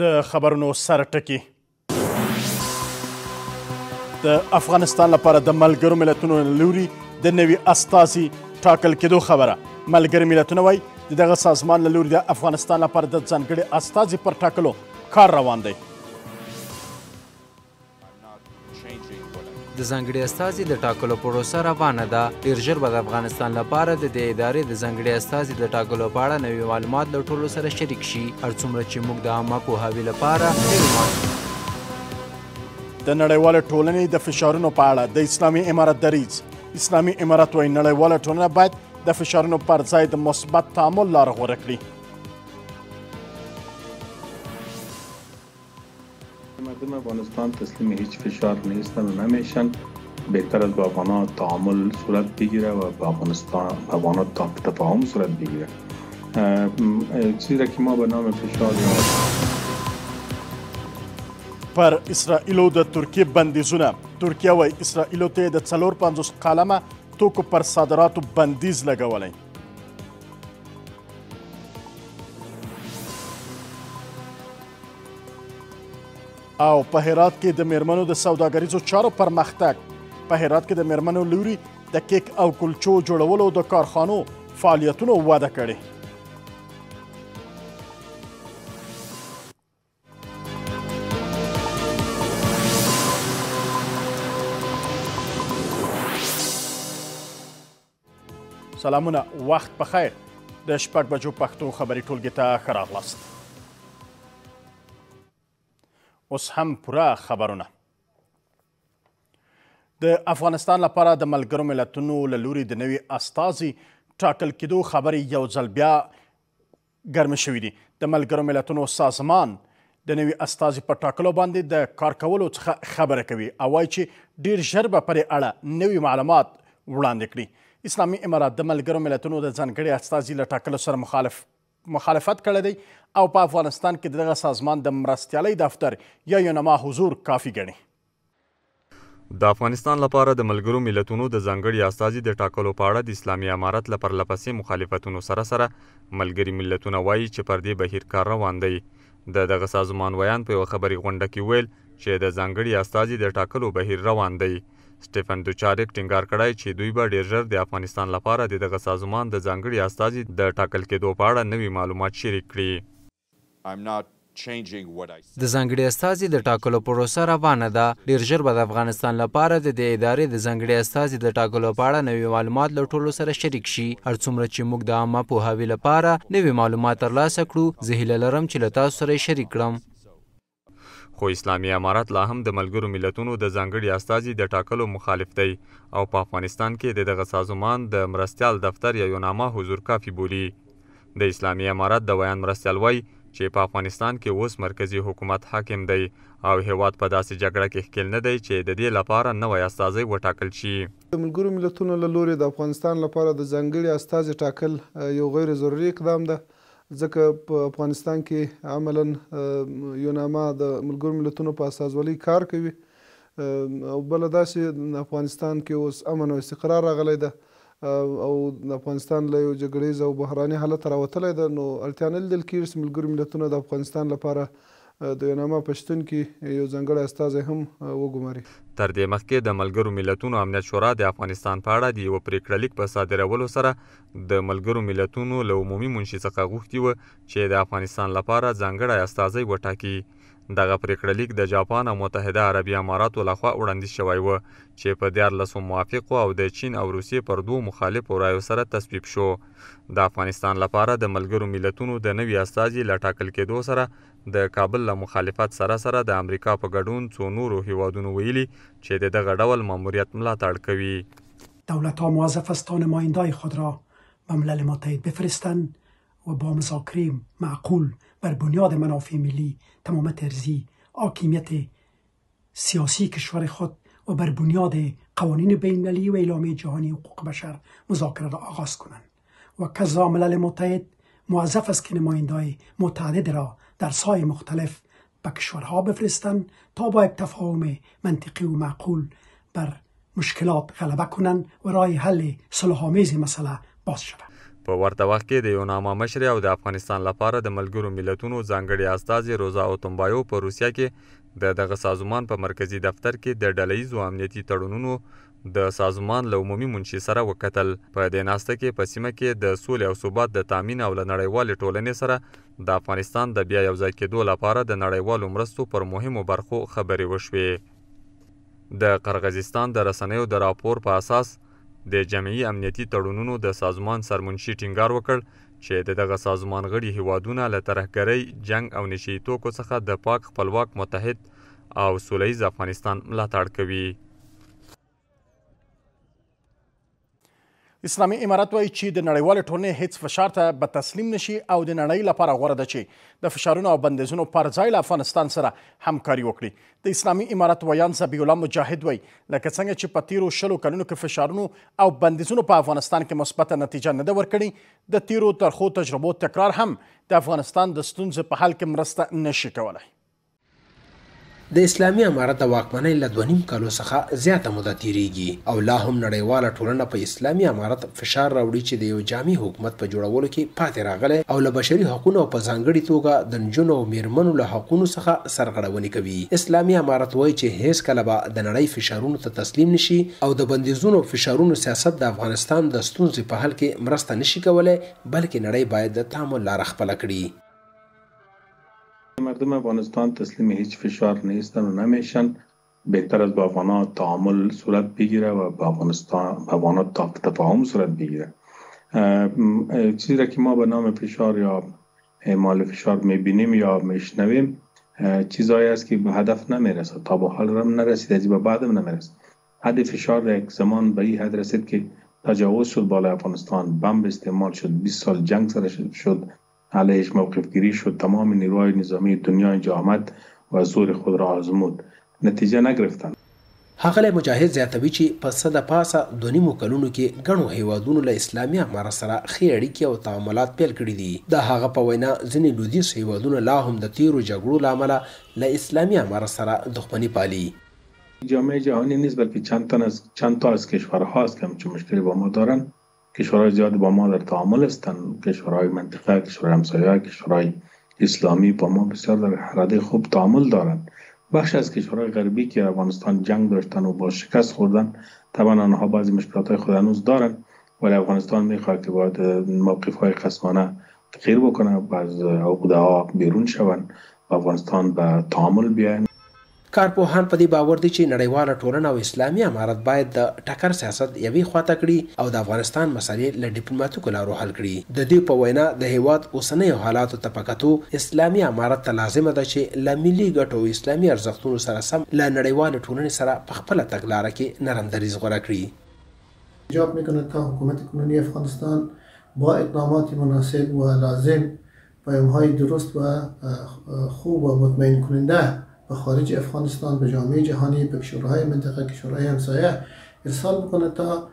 د خبرونو سر ټکی د افغانستان لپاره د ملګرو ملتونو لوري د نوي استازي ټاکل کېدو خبره ملګر ملتونه وای دغه سازمان له لوري د افغانستان لپاره د ځانګړي استازي پر ټاکلو کار روان دی د ځنګړي استازي د ټاکلو پروسه روانه ده ډیر ژر به د افغانستان لپاره د دې ادارې د ځنګړي استازي د ټاکلو په اړه نوي معلومات له ټولو سره شریک شي هر څومره چې موږ د عامه پوهاوي لپاره نوي د نړیواله ټولنې د فشارونو په اړه د اسلامي امارت دریځ اسلامي امارت وایي نړیواله ټولنه باید د فشارونو پر ځای د مثبت تعامل لاره غوره کړي مردم افغانستان تسلیم هیچ فشار نیستن و نمیشن بهتر از با افغانها تعامل صورت بگیره و با افغانستان افغانها تفاهم صورت بگیره چیزی را که ما به نام فشار پر اسرائیلو د ترکیه بندیزونه ترکیه وای اسرائیلو ته د 450 قلمه توکو پر صادراتو بندیز لګولای او په هرات کې د میرمنو د سوداګریزو چارو پرمختګ په هرات کې د میرمنو لوري د کیک او کلچو جوړولو د کارخانو فعالیتونو وده کړې سلامونه وخت په خیر د شپږ بجو پښتو خبري ټولګي ته ښه راغلاست اوس هم پوره خبرونه د افغانستان لپاره د ملګرو ملتونو له لوري د نوي استازي ټاکل کېدو خبرې یو ځل بیا ګرمه شوې دي د ملګرو ملتونو سازمان د نوي استازي په ټاکلو باندې د کار کولو څخه خبره کوي او وایي چې ډیر ژر به پرې اړه نوي معلومات وړاندې کړي اسلامي امارات د ملګرو ملتونو د ځانګړي استازي له ټاکلو سره مخالف مخالفت کړی دی او په افغانستان کې دغه سازمان د مرستیالۍ دفتر یا یونما حضور کافی ګڼي د افغانستان لپاره د ملګرو ملتونو د ځانګړي استازي د ټاکلو په اړه د اسلامي امارت لپاره لپسې مخالفتونو سره سره ملګري ملتونه وایي چې پر دې بهیر کار روان دی د دغه سازمان ویان په یو خبري غونډه کې ویل چې د ځانګړي استازي د ټاکلو بهیر روان دی سټیفن دوچاریک ټینګار کړی چې دوی به ډیر ژر د افغانستان لپاره د دغه سازمان د ځانګړي استازي د ټاکل کېدو په اړه نوي معلومات شریک کړي د ځنګړي استازي د ټاکلو پروسه روانه ده ډیر ژر به د افغانستان لپاره د دې ادارې د ځنګړي استازي د ټاکلو په اړه نوي معلومات له ټولو سره شریک شي هر څومره چې موږ د عامه پوهاوي لپاره نوي معلومات ترلاسه کړو زه هیله لرم چې له تاسو سره شریک کړم خو اسلامي امارات لا هم د ملګرو ملتونو د ځانګړي استازي د ټاکلو مخالف دی او په افغانستان کې دغه سازمان د مرستيال دفتر یا یونامه حضور کافي بولی د اسلامي امارات د ویان مرستيال وای چې په افغانستان کې اوس مرکزی حکومت حاکم دی او هیواد په داسې جګړه کې ښکیل نه دی چې د دې لپاره نوې استازي وټاکل شي د ملګرو ملتونو له لوري د افغانستان لپاره د ځنګړي استازي ټاکل یو غیر ضروري اقدام ده ځکه په افغانستان کې عملا یوناما د ملګرو ملتونو په اساسولۍ کار کوي او بل داسې افغانستان کې اوس امن او استقرار راغلی ده او د افغانستان له یو جګړیز او بحراني حالت راوتلی ده نو اړتیا نه لیدل کېږي چې ملګرو ملتونه د افغانستان لپاره د یوناما پښتون کې یو ځنګړی استاد هم وګماري تر دې مخکې د ملګرو ملتونو امنیت شورا د افغانستان په اړه د یو پریکړه لیک په صادرولو سره د ملګرو ملتونو له عمومي منشي څخه غوښتي و چې د افغانستان لپاره ځانګړی استازی وټاکي دغه پریکړه لیک د جاپان او متحده عربی اماراتو لخوا وړاندې شوی و چې په دیار لسو موافق او د چین او روسیې پر دوو مخالفو رایو سره تصویب شو د افغانستان لپاره د ملګرو ملتونو د نوي استازي لټاکل کېدو سره د کابل له مخالفت سره سره د امریکا په ګډون څو نورو هیوادونو ویلي چې دغه ډول ماموریت ملاتړ کوي دولت‌ها موظف است نماینده‌های خود را به ملل متحد بفرستند و با مذاکره معقول بر بنیاد منافع ملی تمام ترزی، حاکمیت سیاسی کشور خود و بر بنیاد قوانین المللی و اعلامیه جهانی حقوق بشر مذاکره را آغاز کنند و کذا ملل متحد موظف است که نمایندهای متعدد را در سای مختلف به کشورها بفرستند تا با یک تفاهم منطقی و معقول بر مشکلات غلبه کنند و رای حل صلحآمیز مسئله باز شود په ورته وخت کې د یوناما مشر او د افغانستان لپاره د ملګرو ملتونو ځانګړي استازي روزا او تومبایو په روسیا کې د دغه سازمان په مرکزی دفتر کې د ډلهییزو امنیتي تړونونو د سازمان له عمومي منشي سره وکتل په دې ناسته کې په سیمه کې د سولې او ثبات د تامین او لنړیوال ټولنې سره د افغانستان د بیا یوځای کېدو لپاره د نړیوالو مرستو پر مهمو برخو خبرې وشوې د قرغیزستان د رسنیو د راپور په اساس د جمعي امنیتي تړونونو د سازمان سرمنشي ټینګار وکړ چې د دغه سازمان غړي هیوادونه له ترهګرۍ جنگ او نشي توکو څخه د پاک خپلواک متحد او سولهییز افغانستان ملاتړ کوي اسلامي امارات وایي چې د نړیوالې ټولنې هیڅ فشار ته به تسلیم نشي او د نړۍ لپاره غوره ده چې د فشارونو او بندیزونو پر ځای له افغانستان سره همکاري وکړي د اسلامي امارات ویان ذبیح الله مجاهد وایي لکه څنګه چې په تیرو شلو کلونو کې فشارونو او بندیزونو په افغانستان کې مثبته نتیجه نه ده ورکړې د تیرو ترخو تجربو تکرار هم د افغانستان د ستونزو په حل کې مرسته نشي کولی د اسلامي امارت د واکمنۍ له دوه نیم کالو څخه زیاته موده تیریږي او لا هم نړیواله ټولنه په اسلامي امارت فشار راوړي چې د یو جامع حکومت په جوړولو کې پاتې راغلی او له بشري حقوقو په ځانګړي توګه د نجونو او میرمنو له حقوقو څخه سرغړونې کوي اسلامي امارت وایي چې هیڅ کله به د نړۍ فشارونو ته تسلیم نشي او د بندیزونو او فشارونو سیاست د افغانستان د ستونزې په حل کې مرسته نشي کولای بلکې نړۍ باید د تعامل لار خپل کړي مردم افغانستان تسلیم هیچ فشار نیستن و نمیشن بهتر از با تعامل صورت بگیره و با افغانستان با تفاهم صورت بگیره چیزی را که ما به نام فشار یا اعمال فشار میبینیم یا میشنویم چیزایی است که به هدف نمیرسه تا به حال رم نرسید از به بعدم نمیرسه حد فشار یک زمان به این حد رسید که تجاوز شد بالا افغانستان بمب استعمال شد 20 سال جنگ سر شد علیهش موقفگیری شد تمام نیروهای نظامی دنیا جامد و زور خود را آزمود نتیجه نگرفتند هغلی مجاهد زیاتوي چې په صد پاسه د نیمو کلونو کې غنو هیوادونو له اسلامي امر سره خیر اړیکې او تعاملات پیل کړي دي د هغه په وینا ځینې لودیس هیوادونو لا هم د تیرو جګړو لامل له اسلامي امر سره دښمنی پالي جامعه جهانی نیست بلکه چند تن از چند تا از کشورها است که همچین مشکلی با ما دارن کشورهای زیادی با ما در تعامل هستند کشورهای منطقه کشورهای همسایه کشورهای اسلامی با ما بسیار در حراده خوب تعامل دارن. بخش از کشورهای غربی که افغانستان جنگ داشتن و با شکست خوردن طبعا آنها بعضی مشکلات های خود هنوز دارن، ولی افغانستان میخواد که باید موقف های خصمانه تغییر بکنه و از عقده ها بیرون شوند و افغانستان به تعامل بیاین کارپوهان په دې باور دي چې نړیواله ټولنه او اسلامي امارت باید د ټکر سیاست یوې خواته کړي او د افغانستان مسالې له ډیپلوماټیکو لارو حل کړي د دې په وینا د هیواد اوسنۍ حالاتو ته پکتو اسلامي امارت ته لازمه ده چې له ملي ګټو او اسلامي ارزښتونو سره سم له نړیواله ټولنې سره په خپل تګلارې کې نرم دریز غوره کړي ایجاب میکنه تا حکومت کنونی افغانستان با اقدامات مناسب و لازم پیامهای درست و خوب و مطمئن کننده به خارج افغانستان به جامعه جهانی به کشورهای منطقه کشورهای همسایه ارسال بکنه تا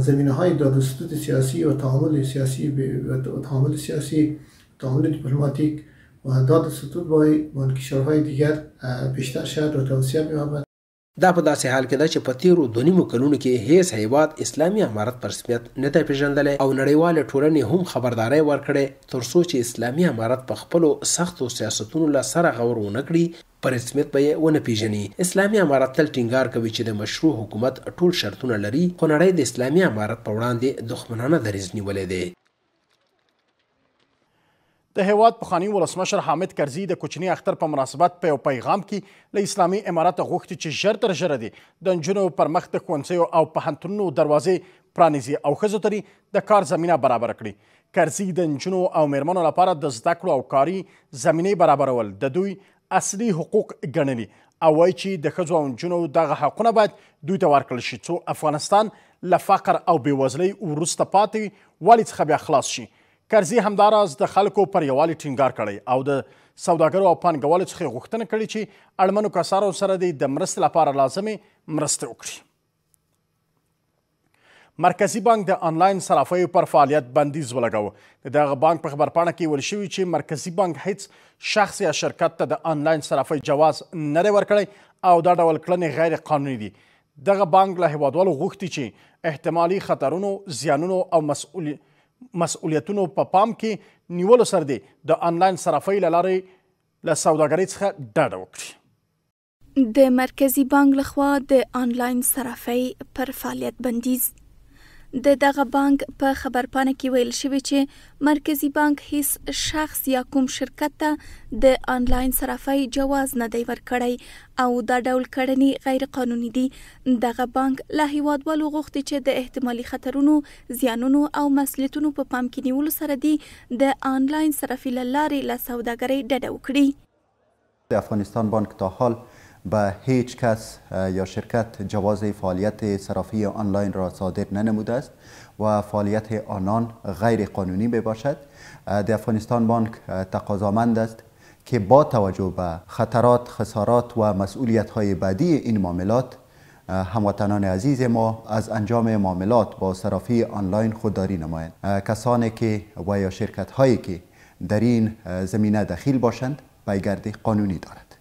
زمینه های دادستود سیاسی و تعامل سیاسی و تعامل سیاسی تعامل دیپلماتیک و داد ستود با کشورهای دیگر بیشتر شد و توصیح بیابد دا په داسې حال کې ده چې په تیرو دوه نیمو کلونو کې هیڅ هیواد اسلامي امارت په رسمیت نه دی پیژندلی او نړیواله ټولنې هم خبرداري ورکړې تر څو چې اسلامي امارت په خپلو سختو سیاستونو له سره غور ونه کړي په رسمیت به یې ونه پیژني اسلامي امارت تل ټینګار کوي چې د مشروع حکومت ټول شرطونه لري خو نړۍ د اسلامي امارت په وړاندې دښمنانه دریځ نیولې دی د هیواد پخوانی ولسمشر حامد کرزي د کوچني اختر په مناسبت په یو پیغام کې له اسلامي امارات غوښتي چې ژر تر ژره دي د نجونو پر مخ د ښوونځیو او پوهنتونونو دروازې پرانیزي او ښځو ته د کار زمینه برابره کړي کرزي د نجونو او میرمنو لپاره د زده کړو او کاري زمینې برابرول د دوی اصلي حقوق ګڼلي او وایي چې د ښځو او نجونو دغه حقونه باید دوی ته ورکړل شي څو افغانستان له فقر او بېوزلۍ وروسته پاتې والي څخه بیا خلاص شي کرزي همداراز د خلکو پر یووالي ټینګار کړی او د سوداګرو او پانګوالو څخه غوښتنه کړې چې اړمنو کسانو سره د مرستې لپاره لازمې مرستې وکړي مرکزی بانک د آنلاین صرافیو پر فعالیت بندیز ولګاوه د دغه بانک په خبرپاڼه کې ویل شوي چې مرکزی بانک هیڅ شخص یا شرکت ته د آنلاین صرافۍ جواز نه دی ورکړی او دا ډول کړنې غیر قانوني دي دغه بانک له هیوادوالو غوښتي چې احتمالي خطرونو زیانونو او مسؤلیت مسؤلیتونو په پا پام کې نیولو سره دی د آنلاین صرافۍ له لارې له سوداګرۍ څخه ډډه وکړي د مرکزی بانک لخوا د آنلاین صرافۍ پر فعالیت بندیز د دغه بانک په خبرپانه کې ویل شوی چې مرکزی بانک هیڅ شخص یا کوم شرکت ته د انلاین صرافۍ جواز نه دی ورکړی او دا ډول کړنې غیر قانوني دي دغه بانک له هیوادوالو غوښتي چې د احتمالي خطرونو زیانونو او مسولیتونو په پا پام کې نیولو سره دي د انلاین صرافۍ لارې له سوداګرۍ ډډه وکړي د افغانستان بانک تا حال به هیچ کس یا شرکت جواز فعالیت صرافی آنلاین را صادر ننموده است و فعالیت آنان غیر قانونی بباشد در افغانستان بانک تقاضامند است که با توجه به خطرات، خسارات و مسئولیت های بعدی این معاملات هموطنان عزیز ما از انجام معاملات با صرافی آنلاین خودداری نمایند کسانی که و یا شرکت هایی که در این زمینه دخیل باشند پیگرد قانونی دارد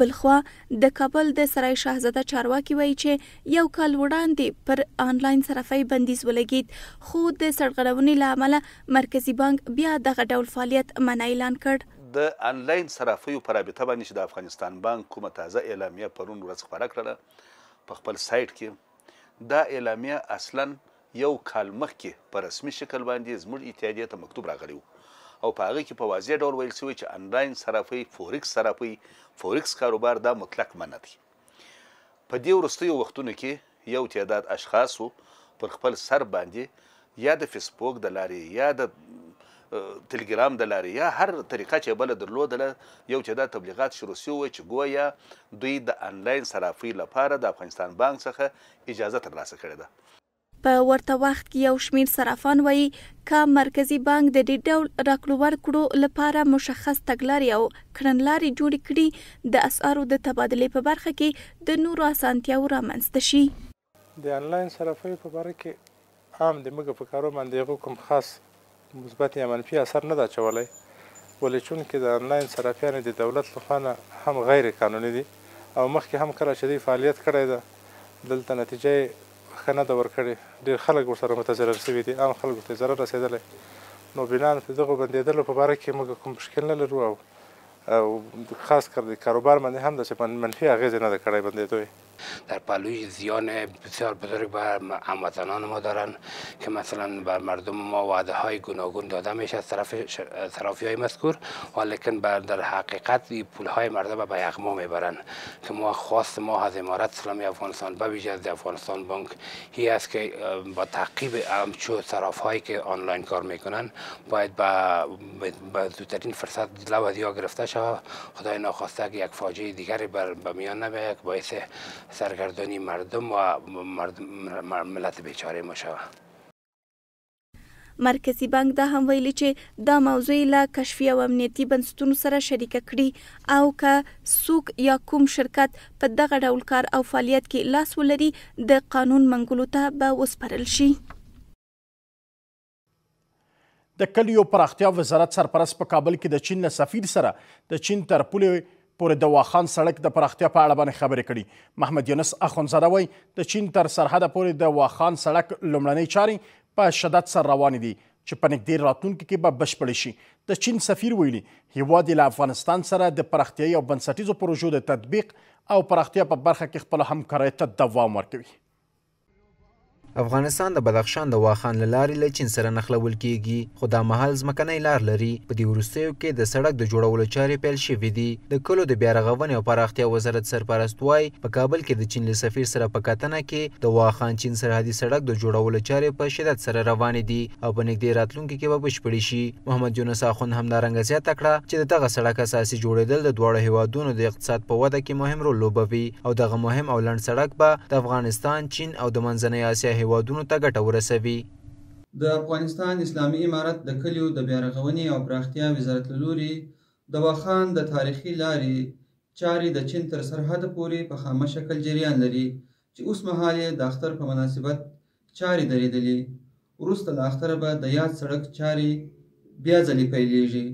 بلخوا د کابل د سرای شاهزاده چارواکي وایي چې یو کال وړاندې پر آنلاین صرافۍ بندیز ولګید خو د سرغړونې لامل مرکزی بانک بیا دغه ډول فعالیت منع اعلان کړ د آنلاین صرافیو پر اړه باندې چې د افغانستان بانک کومه تازه اعلامیه پرون ورځ خبره کړله په خپل سایت کې دا اعلامیه اصلا یو کال مخکې په رسمي شکل باندې زموږ اتحادیه ته مکتوب راغلی وو او په هغه کې په واضح ډول ویل شوی چې انلاین صرافي فورکس صرافي فورکس کاروبار دا مطلق منع دی په دې وروستیو وختونو کې یو تعداد اشخاصو پر خپل سر باندې یا د فیسبوک د لارې یا د ټلګرام د لارې یا هر طریقه چې بل درلودله یو تعداد تبلیغات شروع شوی چې گویا دوی د انلاین صرافي لپاره د افغانستان بانک څخه اجازه ترلاسه کړې ده په ورته وخت کې یو شمیر صرافان وایي ک مرکزی بانک د دې ډول راکړور کړو لپاره مشخص تګلارې او کړنلارې جوړې کړي د اسعارو د تبادله په برخه کې د نورو اسانتیاو رامنځته شي د انلاین صرافیو په برخه کې عام د موږ په کارو باندې کوم خاص مثبت یا منفي اثر نه دا چولای ولې چون کې د انلاین صرافیان د دولت لخوا هم غیر قانوني دي او مخکې هم کله چې فعالیت کړی ده دلته نتیجه ښه نه ده ورکړې ډېر خلک ورسره متضرر شوي دي عام خلکو ته ضرر رسېدلی نو بنا د دغو بندېدلو په باره کې موږ کوم مشکل نه لرو او او خاص کر د کاروبار باندې هم د چې منفي اغېزې نه ده کړی بندېدو یې در پلوی زیان بسیار بزرگ بر هموطنان ما دارن که مثلا بر مردم ما وعده های گوناگون داده میشه از طرف صرافی های مذکور ولیکن بر در حقیقت پول های مردم به یغما میبرن که ما خواست ما از امارت اسلامی افغانستان به ویژه از افغانستان بانک هی است که با تعقیب همچو صراف هایی که آنلاین کار میکنن باید به زودترین فرصت لو از گرفته شود خدای ناخواسته که یک فاجعه دیگری بر میان که باعث سرگردانی مردم و مردم ملت بیچاره ما شوه مرکزی بانک دا هم ویلي چې دا موضوع له کشفي او امنیتي بنسټونو سره شریکه کړي او که سوق یا کوم شرکت په دغه ډول کار او فعالیت کې لاس ولري د قانون منګولو ته به وسپارل شي د کلیو پراختیا وزارت سرپرست په کابل کې د چین له سفیر سره د چین تر پولې پورې د واخان سړک د پراختیا په اړه باندې خبرې کړي محمد یونس اخونزاده وایي د چین تر سرحده پورې د واخان سړک لومړنۍ چارې په شدت سر روانې دي چې په نږدې راتلونکي کې به بشپړې شي د چین سفیر ویلي هیواد له افغانستان سره د پراختیایي او بنسټیزو پروژو د تطبیق او پراختیا په برخه کې خپل همکارۍ ته دوام ورکوي افغانستان د بدخشان د واخان لارې له چین سره نښلول کیږي خو دا مهال ځمکنۍ لار لري په دې وروستیو کې د سړک د جوړولو چارې پیل شوې دي د کلو د بیا رغونې او پراختیا وزارت سرپرست وای په کابل کې د چین له سفیر سره په کتنه کې د واخان چین سرحدي سړک د جوړولو چارې په شدت سره روانې دي او په نږدې راتلونکي کې به بشپړې شي محمد یونس اخون همدارنګه زیاته کړه چې دغه سړک اساسي جوړېدل د دواړو هیوادونو د اقتصاد په وده کې مهم رول لوبوي او دغه مهم او لنډ سړک به د افغانستان چین او د منځنۍ اسیا هیوادونو ته ګټه ورسوي د افغانستان اسلامي امارت د کلیو د بیارغونې او پراختیا وزارت لوري د واخان د تاریخي لارې چارې د چین تر سرحد پورې په خامه شکل جریان لري چې اوس مهال د اختر په مناسبت چارې درېدلې وروسته له اختره به د یاد سړک چارې بیا ځلې پیلېږي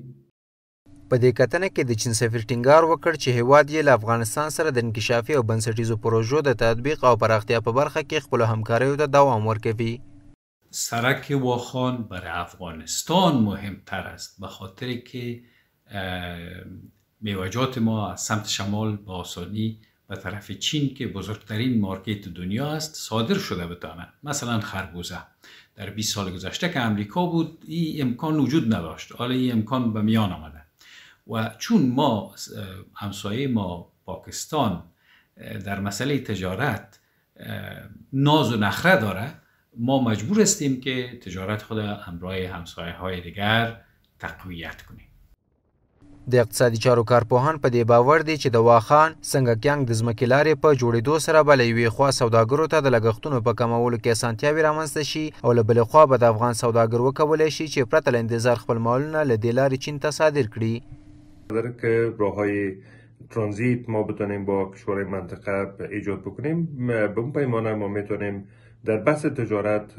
په دې کتنه کې د چین سفیر ټینګار وکړ چې هیواد یې له افغانستان سره د انکشافي او بنسټیزو پروژو د تطبیق او پراختیا په برخه کې خپل همکاریو ته دوام ورکوي سرک واخان برای افغانستان مهمتر است به خاطر که میواجات ما از سمت شمال به آسانی به طرف چین که بزرگترین مارکت دنیا است صادر شده بتانند مثلا خربوزه در 20 سال گذشته که امریکا بود این امکان وجود نداشت حالا این امکان به میان آمده و چون ما همسایه ما پاکستان در مسئله تجارت ناز و نخره داره ما مجبور هستیم که تجارت خود همراه همسایه های دیگر تقویت کنیم د اقتصادي چارو کارپوهان په دې باور دي چې د واخان څنګه کیانګ د ځمکې لارې په جوړېدو سره به له یوې خوا سوداګرو ته د لګښتونو په کمولو کې اسانتیاوې رامنځته شي او له بلې خوا به د افغان سوداګر وکولی شي چې پرته له انتظار خپل مالونه له دې لارې چین ته صادر کړي در که راه های ترانزیت ما بتونیم با کشور منطقه ایجاد بکنیم به اون پیمانه ما میتونیم در بحث تجارت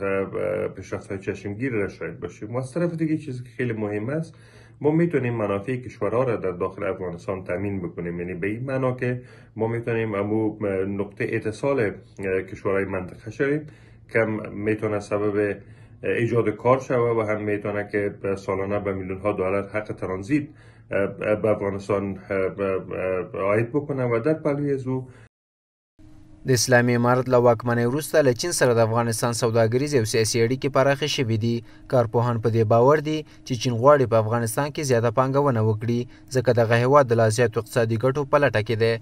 پیشرفت های چشمگیر را شاید باشیم و از طرف دیگه چیزی که خیلی مهم است ما میتونیم منافع کشورها را در داخل افغانستان تامین بکنیم یعنی به این معنا که ما میتونیم امو نقطه اتصال کشورهای منطقه شویم که میتونه سبب ایجاد کار شوه و هم میتونه که سالانه به میلیون ها دلار حق ترانزیت به افغانستان عاید بکنه و در پلیز او د اسلامي امارت له واکمنۍ وروسته له چین سره د افغانستان سوداګریز او سیاسي اړیکې پراخې شوې دي کارپوهان په دې باور دي چې چین غواړي په افغانستان کې زیاته پانګونه وکړي ځکه دغه هیواد د لا زیاتو اقتصادي ګټو په لټه کې دی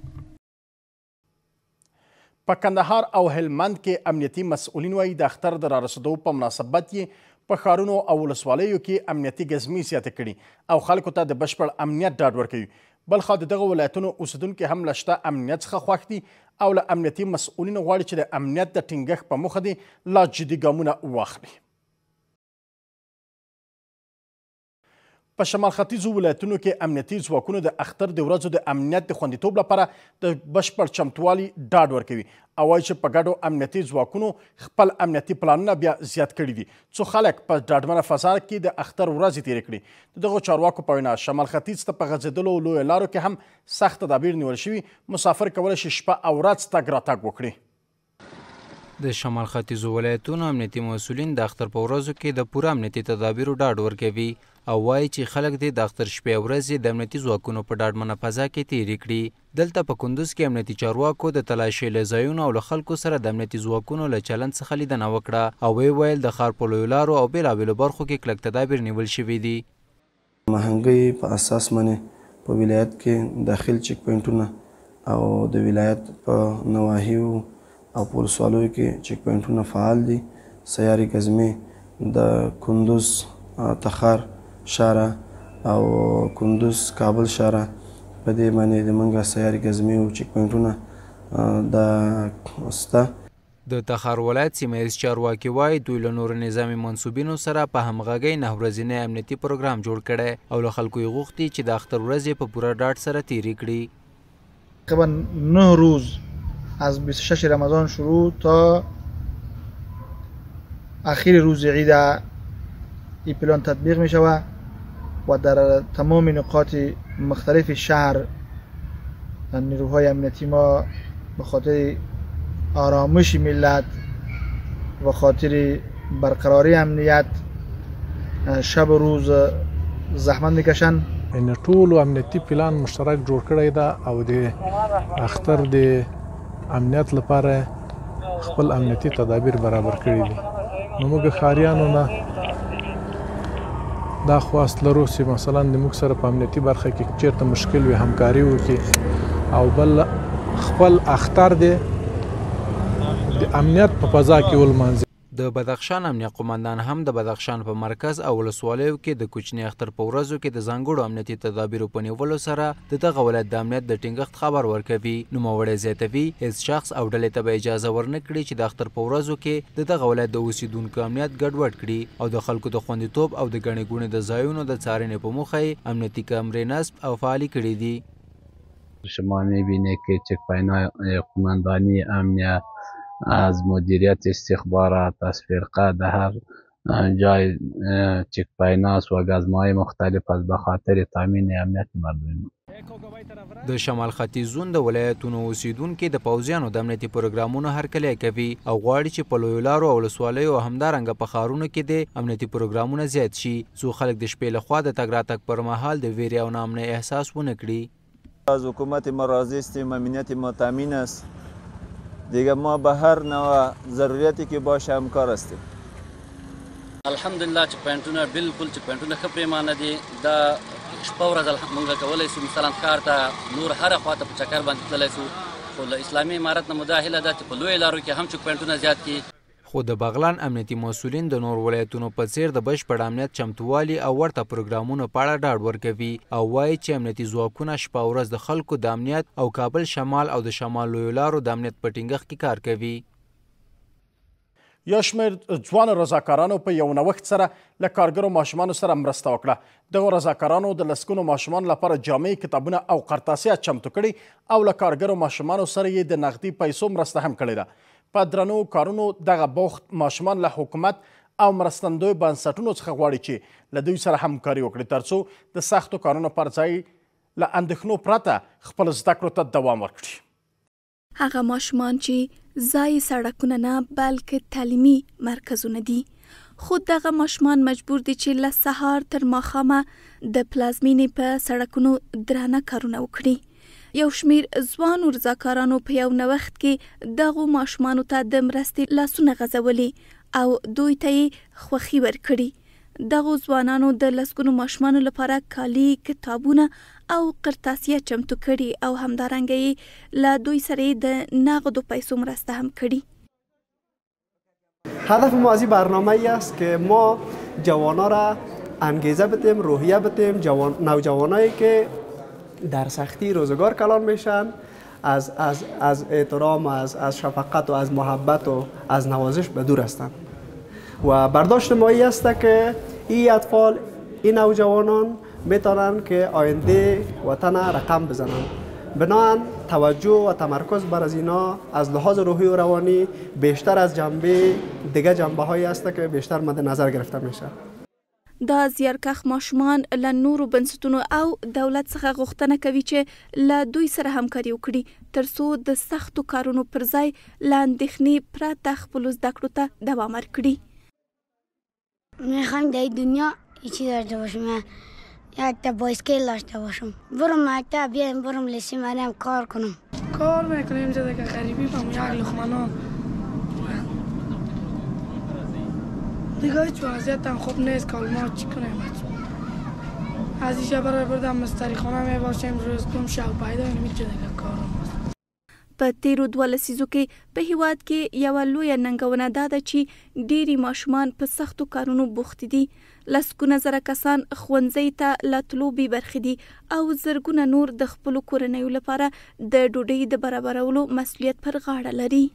په کندهار او هلمند کې امنیتي مسؤلین وایي د اختر د رارسېدو په مناسبت یې په ښارونو او ولسوالیو کې امنیتي ګزمې زیاته کړي او خلکو ته د بشپړ امنیت ډاډ ورکوي بلخا د دغه ولایتونو اوسیدونکي هم له شته امنیت څخه خوښ دي او له امنیتي مسؤلینو غواړي چې د امنیت د ټینګښت په موخه دي لا جدي ګامونه واخلي په شمال ختیځو ولایتونو کې امنیتي ځواکونه د اختر د ورځو د امنیت د خوندیتوب لپاره د بشپړ چمتووالي ډاډ ورکوي او وایي چې په ګډو امنیتي ځواکونو خپل امنیتي پلانونه بیا زیات کړي دي څو خلک په ډاډمنه فضا کې د اختر ورځې تېرې کړي د دغو چارواکو په وینا شمال ختیځ ته په غځېدلو لویو لارو کې هم سخت تدابیر نیول شوي مسافر کولی شي شپه او ورځ تګ راتګ وکړي د شمال ختیځو ولایتونو امنیتي مسولین د اختر په ورځو کې د پوره امنیتي تدابیرو ډاډ ورکوي او وایي چې خلک د اختر شپې ورځې د امنیتي ځواکونو په ډاډمنه فضا کې تیرې کړي دلته په کندوز کې امنیتي چارواکو د تلاشي له ځایونو او له خلکو سره د امنیتي ځواکونو له چلند څخه لیدنه وکړه او وی ویل د ښار په لویو لارو او بېلابېلو برخو کې کلک تدابیر نیول شوي دي مهنګۍ په اساس باندې په ولایت کې داخل چک پوینټونه او د ولایت په نواحیو او پولیس والو کې چیک پوینټونه فعال دي سیاري غزمه د کندوز تخار شاره او کندوز کابل شاره په دې باندې د منګه سیاري غزمه او چیک پوینټونه د استه د تخار ولایت سیمایز چارواکي وای دوی له نور نظامی منسوبینو سره په همغږۍ نه ورځینی امنیتي پروګرام جوړ کړي او له خلکو یې غوښتي چې د اختر ورځې په پوره ډاډ سره تیری کړي تقریبا نه روز از 26 رمضان شروع تا اخیر روز عید این پلان تطبیق می شود و در تمام نقاط مختلف شهر نیروهای امنیتی ما به خاطر آرامش ملت و خاطر برقراری امنیت شب و روز زحمت میکشن ان ټول امنیتی پلان مشترک جوړ کړی دا او د اختر د امنیت لپاره خپل امنیتي تدابیر برابر کړي دي نو موږ خاریانو نه دا خواست لرو چې مثلا د موږ سره په امنیتي برخه کې چیرته مشکل وي همکاري وکړي او بل خپل اختر دی د امنیت په فضا کې ولمنځي د بدخشان امنیه قومندان هم د بدخشان په مرکز او ولسوالیو کې د کوچنی اختر په ورځو کې د ځانګړو امنیتي تدابیرو په نیولو سره د دغه ولایت د امنیت د ټینګښت خبر ورکوي نوموړی زیاتوي هیڅ شخص او ډلې ته به اجازه ورنکړي چې د اختر په ورځو کې د دغه ولایت د اوسیدونکو امنیت ګډوډ کړي او د خلکو د خوندیتوب او د ګڼې ګوڼې د ځایونو د څارنې په موخه امنیتي کمرې نصب او فعالي کړي دي شما میبینه که چک پاینا قماندانی امنیه از مدیریت استخبارات از فرقه در هر جای چک پایناس و گزمای مختلف از به خاطر تامین امنیت مردم د شمال ختیځون د ولایتونو اوسیدونکو د پوزیانو د امنیتي پروګرامونو هرکلی کوي او غواړي چې په لویولارو او لسوالیو همدارنګه په خارونو کې د امنیتي پروګرامونه زیات شي څو خلک د شپې لخوا د تګ راتګ پر مهال د ویرې او نامنه احساس ونه کړي از حکومت ما راضی است امنیت ما تامین است دیگه ما به هر نوع ضرورتی که باشه همکار هستیم الحمدلله چې پینټونه بالکل چې پینټونه ښه پیمانه دي دا شپه ورځ موږ کولی شو مثلا کار ته نور هر خوا ته په چکر باندې تللی شو خو له اسلامي عمارت نه مداهله ده چې په لویو لارو کې هم چک پینټونه زیات کړي خو د بغلان امنیتي مسولین د نور ولایتونو په څیر د بشپړ امنیت چمتووالي او ورته پروګرامونو په اړه ډاډ ورکوي او وایي چې امنیتي ځواکونه شپه ورځ د خلکو د امنیت او کابل شمال او د شمال لویو لارو د امنیت په ټینګښت کې کار کوي یو شمېر ځوان رضاکارانو په یو نوښت سره له کارګرو ماشومانو سره مرسته وکړه دغو رضاکارانو د لسګونو ماشومانو لپاره جامې کتابونه او قرطاسیه چمتو کړي او له کارګرو ماشومانو سره یې د نغدي پیسو مرسته هم کړې ده په درنو کارونو دغه بوخت ماشومان له حکومت او مرستندوی بنسټونو څخه غواړي چې له دوی سره همکاري وکړي ترڅو د سختو کارونو پر ځای له اندېښنو پرته خپل زده کړو ته دوام ورکړي هغه ماشومان چې ځای سړکونه نه بلکې تعلیمي مرکزونه دي خود دغه ماشومان مجبور دي چې له سهار تر ماښامه د پلازمینې په سړکونو درانه کارونه وکړي یو شمیر ځوان ورزاکارانو په یو نوښت کې دغه ماشومان ته د مرستې لاسونه غزولي او دوی ته خوخي ورکړي دغه ځوانانو د لسګونو ماشومان لپاره کالي کتابونه او قرطاسیه چمتو کړي او همدارنګه لا دوی سره د نغدو پیسو مرسته هم کړي هدف ما از این برنامه ای است که ما جوانا را انگیزه بتیم روحیه بتیم جوان... نوجوانایی که در سختی روزگار کلان میشن از, از, از از, از شفقت و از محبت و از نوازش به دور هستند و برداشت ما است که این اطفال این نوجوانان میتونن که آینده وطن رقم بزنن بنان توجه و تمرکز بر از اینا از لحاظ روحی و روانی بیشتر از جنبه دیگه جنبه هایی است که بیشتر مد نظر گرفته میشه دا زیارکښ ماشومان له نورو بنسټونو او دولت څخه غوښتنه کوي چې له دوی سره همکاري وکړي ترڅو د سختو کارونو پر ځای لاندېخني پرته خپل زده کړو ته دوام ورکړي میخوام در دنیا چی داشته باشم یک تا بایسکل داشته باشم برم مکتب بیایم برم لیسی مریم کار کنم کار میکنیم زده که غریبی بم یک لخمانان دیگه هیچ وضعیتم خوب نیست که ما چی کنیم از اینجا برای بردم مستری خانه می باشیم روز دوم شب پیدا می دیگه کار په تیرو دوه لسیزو کې په هیواد کې یو لوی ننګونه ده چې ډېری ماشومان په سختو کارونو بوخت دي لسکونه زره کسان خوندزي ته لاتلوبي برخدي او زرګونه نور د خپل کورنۍ لپاره د ډوډۍ د برابرولو مسولیت پر غاړه لري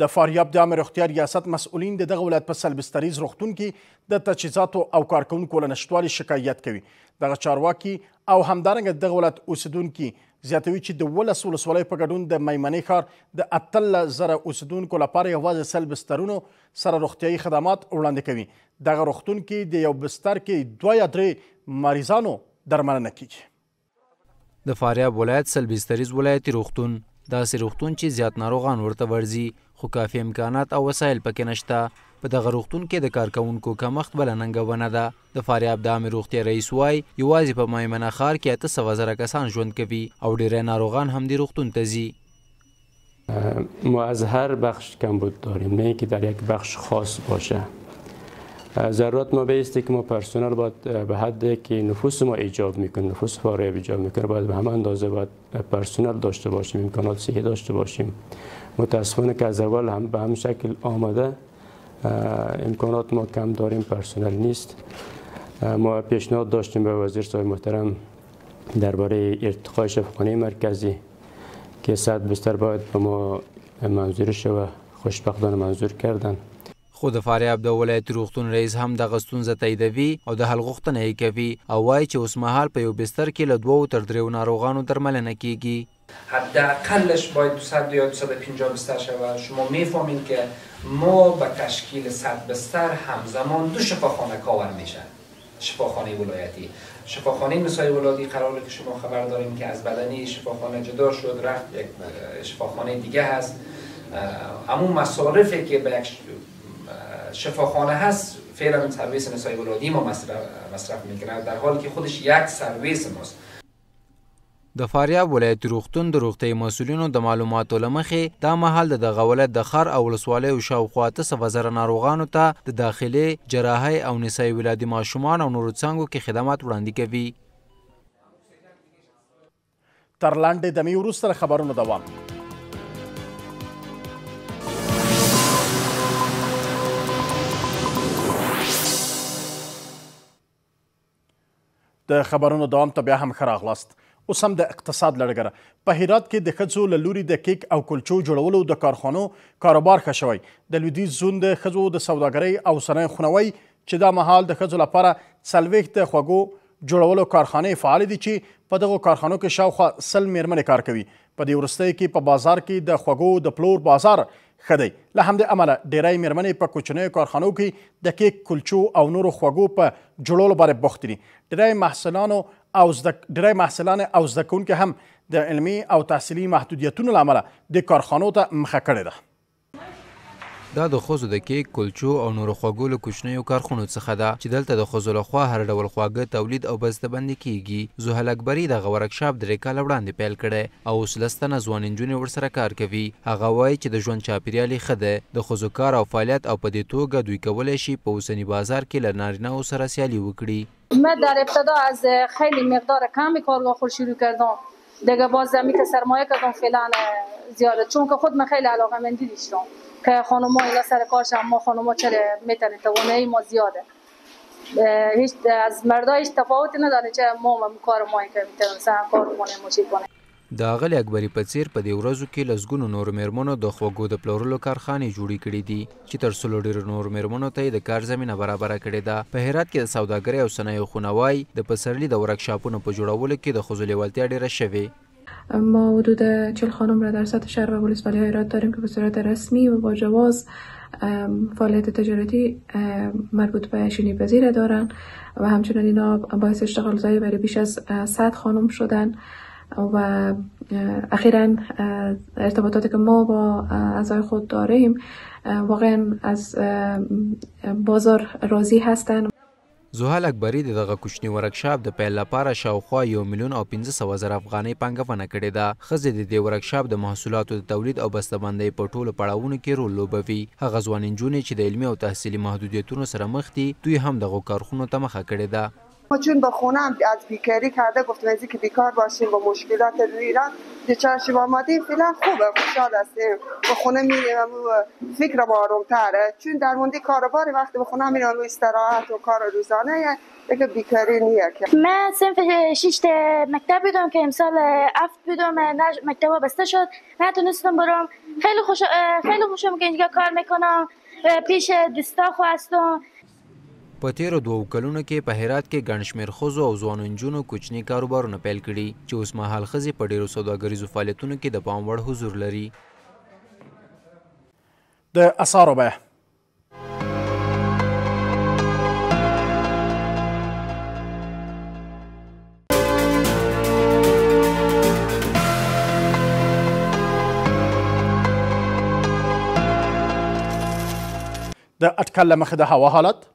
د فاریاب د امر اختیار ریاست مسؤلین د دغه ولایت په سلبستریز روغتون کې د تجهیزاتو او کارکونکو له نشټوالي شکایت کوي دغه چارواکي او همدارنګه دغه ولایت اوسیدونکي زیاتوي چې د ولس ولسوالۍ په ګډون د میمنې ښار د اتل زره اوسیدونکو لپاره یوازې سل بسترونو سره روغتیایي خدمات وړاندې کوي دغه روغتون کې د یو بستر کې دوه یا درې مریضانو درملنه کیږي د فاریاب ولایت سلبستریز ولایتي روغتون داسې روغتون چې زیات ناروغان ورته ورځي خو کافي امکانات او وسایل پکې نشته په دغه روغتون کې د کارکونکو کمښت بل ننګونه ده د فاریاب د عامه روغتي رئیس وای یوازې په میمنه ښار کې اته سوه زره کسان ژوند کوي او ډیری ناروغان همدې روغتون ته ځي ما از هر بخش کمبود داریم نه اینکه در یک بخش خاص باشه ضرورت ما بیسته که ما پرسنل باید به حد که نفوس ما ایجاب میکنه نفوس فارغ ایجاب میکنه باید به همه اندازه باید پرسنل داشته باشیم امکانات صحی داشته باشیم متاسفانه که از اول هم به هم شکل آمده امکانات ما کم داریم پرسنل نیست ما پیشنهاد داشتیم به وزیر صاحب محترم درباره ارتقای شفقانه مرکزی که صد بستر باید به ما منظور و خوشبختانه منظور کردن خو د فاریاب د ولایت روغتون رئیس هم د غستونزه تاییدوي او د حل غوښتنه یې کوي او وایي چې اوس مهال په یو بستر کې له دوو تر دریو ناروغانو درملنه کیږي حداقلش باید 200 یا 250 بستر شود شما میفهمین که ما به تشکیل 100 بستر همزمان دو شفاخانه کاور میشن شفاخانه ولایتی شفاخانه نسای ولادی قراره که شما خبر داریم که از بدنی شفاخانه جدا شد رفت یک شفاخانه دیگه هست اما مصارفی که به یک شفاخانه هست فعلا سرویس نسای ولادی ما مصرف, مصرف میکنه در حالی که خودش یک سرویس ماست د فاریاب ولایت روغتون د روغتي مسولینو د معلوماتو لمخې دا محل د دغه ولایت د خار او ولسوالۍ او شاوخوا ته وزره ناروغانو ته د داخلي جراحي او نسایي ولادي ماشومان او نورو څانګو کې خدمات وړاندې کوي تر لاندې د میورو سره خبرونو دوام د خبرونو دوام ته بیا هم ښه راغلاست اوس هم د اقتصاد لړګره په هرات کې د ښځو له لوري د کیک او کلچو جوړولو د کارخانو کاروبار ښه شوی د لویدیځ زون د ښځو د سوداګرۍ او صنایع خونوی چې دا مهال د ښځو لپاره څلوېښت د خوږو جوړولو کارخانې فعال دي چې په دغو کارخانو کې شاوخوا سل میرمنې کار کوي په دې وروستیو کې په بازار کې د خوږو د پلور بازار خدای له همدې امله ډیری میرمنې په کوچنیو کارخانو کې د کیک کلچو او نورو خوږو په جوړولو باندې بوخت دي ډیری محصلانو او ډیری محصلان او زده کوونکي هم د علمي او تحصیلي محدودیتونو له امله د کارخانو ته مخه کړې ده دا د خوځو د کیک کلچو او نورو خواږو له کوچنیو کارخونو څخه ده چې دلته د خوځو لخوا هر ډول خواږه تولید او بستهبندي کیږي زهل اکبري دغه ورکشاپ درې کاله وړاندې پیل کړی او اوس لس تنه ځوان نجونې ورسره کار کوي هغه وایي چې د ژوند چاپیریال یې ښه دی د ښځو کار او فعالیت او په دې توګه دوی کولی شي په اوسني بازار کې له نارینهو سره سیالي وکړي من در ابتدا از خیلی مقدار کمی کار با خود شروع کردم دیگه باز میت سرمایه کن فعلا زیاده چون که خود من خیلی علاقه مندی داشتم که خانم اینا سر کارش ما خانم چرا میتونه توانایی ما زیاده هیچ از مردا هیچ تفاوتی نداره چه ما کار ما که میتونیم سر کار کنیم مشی کنیم د غلی اکبری په څیر په دې ورځو کې لسګونو نور میرمنو د خوګو د پلورلو کارخانې جوړې کړې دي چې تر څلور ډیر نور میرمنو ته د کار زمينه برابر کړې ده په هرات کې د سوداګرۍ او صنایع خونوای د پسرلی د ورکشاپونو په جوړولو کې د خزولې ولتیا ډیره شوې ما حدود 40 خانم را در سطح شهر و ولسوالی های ایران داریم که به صورت رسمی و با جواز فعالیت تجارتی مربوط به شینی پذیره دارن و همچنین اینا باعث اشتغال زایی برای بیش از 100 خانم شدن و اخیرا ارتباطاتی که ما با اعضای خود داریم واقعا از بازار راضی هستند زحل اکبری د دغه کوچني ورکشاپ د پیل لپاره شاوخوا یو میلیون او 1500 زره افغانۍ پنګونه کړې ده خزه د دې ورکشاپ د محصولاتو د تولید او بسته‌بندۍ په ټولو پړاوونو کې رول لوبوي هغه ځوان نجونې چې د علمي او تحصیلي محدودیتونو سره مخ دي دوی هم دغه کارخونو ته مخه کړې ده ما چون به خونه هم از بیکاری کرده گفتم از که بیکار باشیم با مشکلات ایران دچار شیم آمدیم فعلا خوبه خوشحال هستیم به خونه میریم فکر ما تره چون در مونده کاروباری وقتی به خونه میریم و استراحت و کار روزانه یک بیکاری نیه که من صنف شیشت مکتب بودم که امسال افت بودم مکتب بسته شد نتونستم برم خیلی خوش خیلی خوشم که اینجا کار میکنم پیش دوستا خواستم په تیرو دوو کلونو کې په هرات کې ګڼ شمېر ښځو او ځوانو نجونو کوچني کاروبارونه پیل کړي چې اوس مهال ښځې په ډېرو سوداګریزو فعالیتونو کې د پام وړ حضور لري د اسعارو بیه د اټکل له مخې د هوا حالت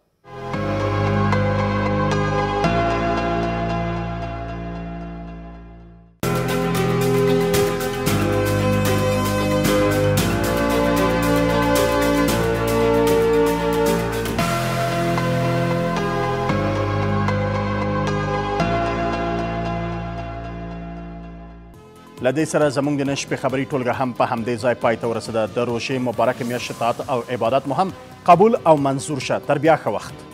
لدې سره زموږ د نن شپې خبري ټولګه هم په همدې ځای پای ته ورسېده د روژې مبارکې میاشت شطاعت او عبادت مو هم قبول او منظور شه تر بیا ښه وخت